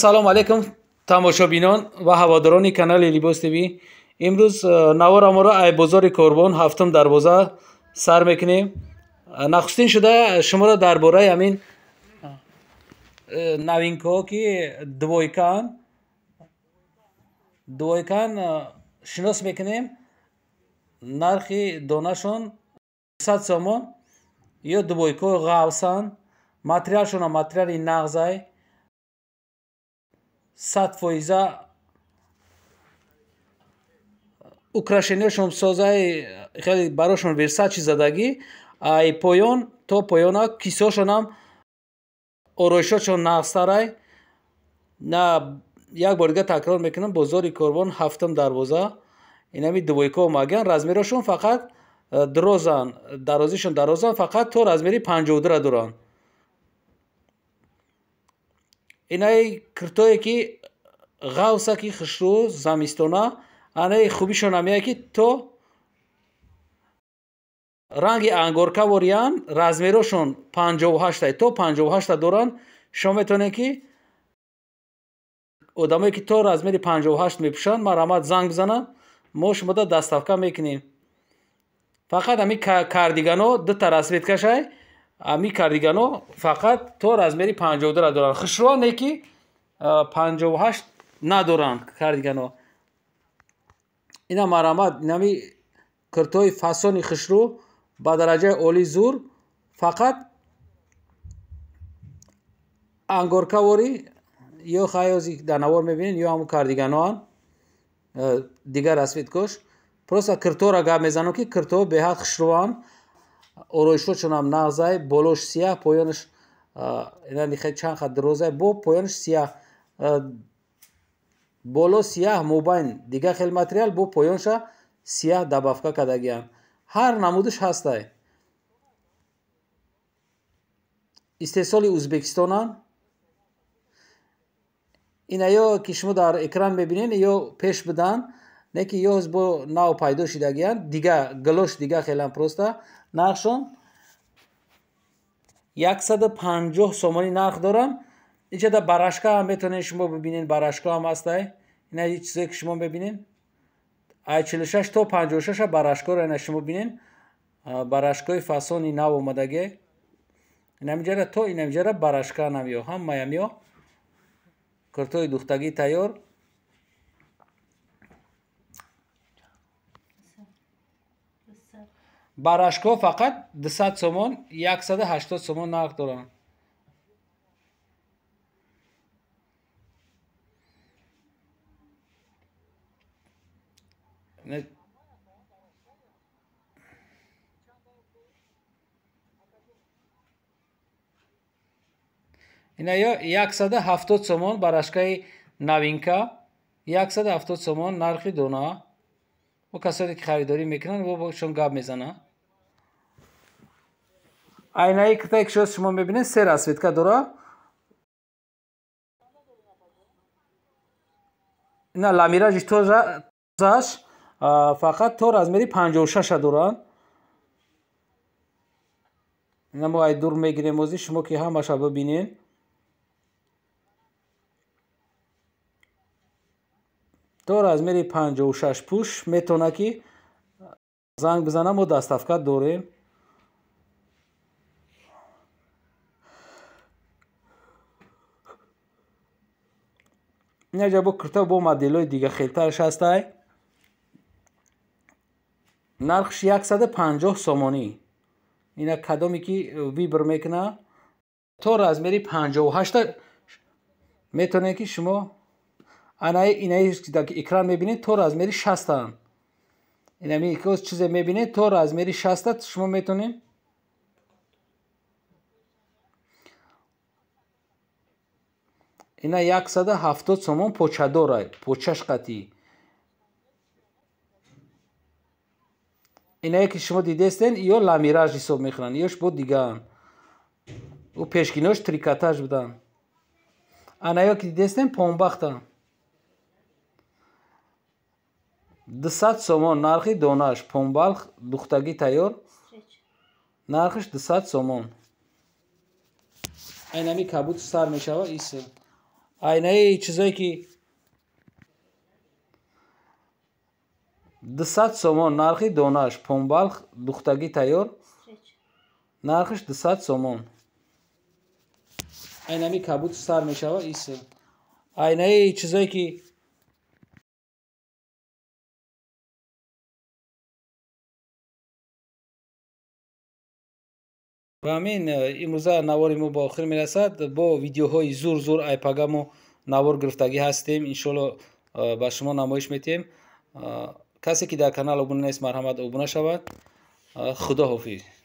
салому алайкум тамошобинон ва ҳаводорони канали либос тв имрӯз э, навораморо айбозори корбон ҳафтум дарбоза сар мекунем э, нахустин шуда шуморо дар бораи ҳамин э, новинкаҳо ки двойкан двойкан шинос мекунем нархи донашон сад сомон ё двойкаҳо ғавсан материалшон материали нағзай садфоиза украшениашон созаи хеле барошон версачи задагӣ ай поён то поёна кисошонам ороишочон нағзтарай на як бор дига такрор мекунам бозори корвон ҳафтум дарвоза инами двойко магиян размерашон фақат э, дарозан дарозишон дарозан фақат то размери панҷодра доранд инаи киртое ки ғавса ки хушрӯ замистона анаи хубишон амия ки то ранги ангорка вориян размерошон панҷову ҳаштае то панҷову ҳашта доранд шумо метавонед ки одамое ки то размери панҷову ҳашт мепӯшанд ма раҳмат занг бизанам мо шумода дастафка мекунем фақат ҳамин кардиганҳо дута расметкашай ами кардигано фақат то размери панҷодара доранд хушро не ки панҷоҳашт надоранд кардигано ина марамат инами куртои фасони хушрӯ ба дараҷаи оли зур фақат ангоркавори ё хаёзи данавор мебинед ё ҳамун кардиганоан дигар расфид кош просто куртора гап мезанам ки куртоҳо беҳад хушрӯанд ороишочунам нағзай болош сиях поёнш чанд хат дурозай бо поёнш сиях боло сиях мобайн дигар хел материал бо поёнша сиях дабафка кадагиям ҳар намудиш ҳастай истеҳсоли ӯзбекистонам ина ё ки шумо дар экран мебинен ё пеш бидан не ки ёҳзбо нав пайдо шидагиян дига галош дига хелан проста нархшон 150 сомони нарх дорам ичада барашкаам метавонед шумо бибинед барашкаам ҳастай ина чизое ки шумо мебинед ай 46 то 56 барашкоро ина шумо бинед барашкои фасони нав омадаге инамиҷара то инамиҷара барашканам ё ҳамаям ё куртои духтагӣ тайёр براشکو فقط 200 سومون 180 سومون نرخ دارن اینا 170 سومون براشکای نوینکا 170 سومون نرخی دونه و کسانی که خریداری میکنن و باشون گپ میزنن آینه که که شما میبینید سه رسویدکا داره نه لامیراجش تو زش فقط تو میری پنج و شش نه نمو ای دور میگیریم وزی شما که همه ببینین то размери панҷоҳу шаш пӯш метавона ки занг бизана мо дастафка дорем нажа бо курта бо моделҳои дигар хелтарш ҳастай нархш 150 сомонӣ ина кадоме ки вибр мекуна то размери 58 метавонед ки шумо анаи инаи даки экран мебинед то размери шастан инамиоз чизе мебинед то размери шаста шумо метонед ина яксада ҳафтод сомон почадора почаш қатӣ инае ки шумо дидестен ё ламираж ҳисоб мекунанд ёш бо дигаан ӯ пешгинош трикотаж будан анаё ки дидестен понбахтан 200 сомон нархи донаш понбалх духтагӣ тайёр нархиш 200 сомон айнами кабут сар мешавад ис айнаи чизое ки 200 сомон нархи донаш понбалх духтагӣ тайёр нархиш 200 сомон айнами кабут сар мешавад ис айнаи чизое ки ва ҳамин э, имрӯза навори мо ба охир мерасад бо видеоҳои зур зур айпага мо навор гирифтагӣ ҳастем иншолло э, ба шумо намоиш медиҳем э, касе ки дар канал обуна нест марҳамат обуна шавад худо ҳофиз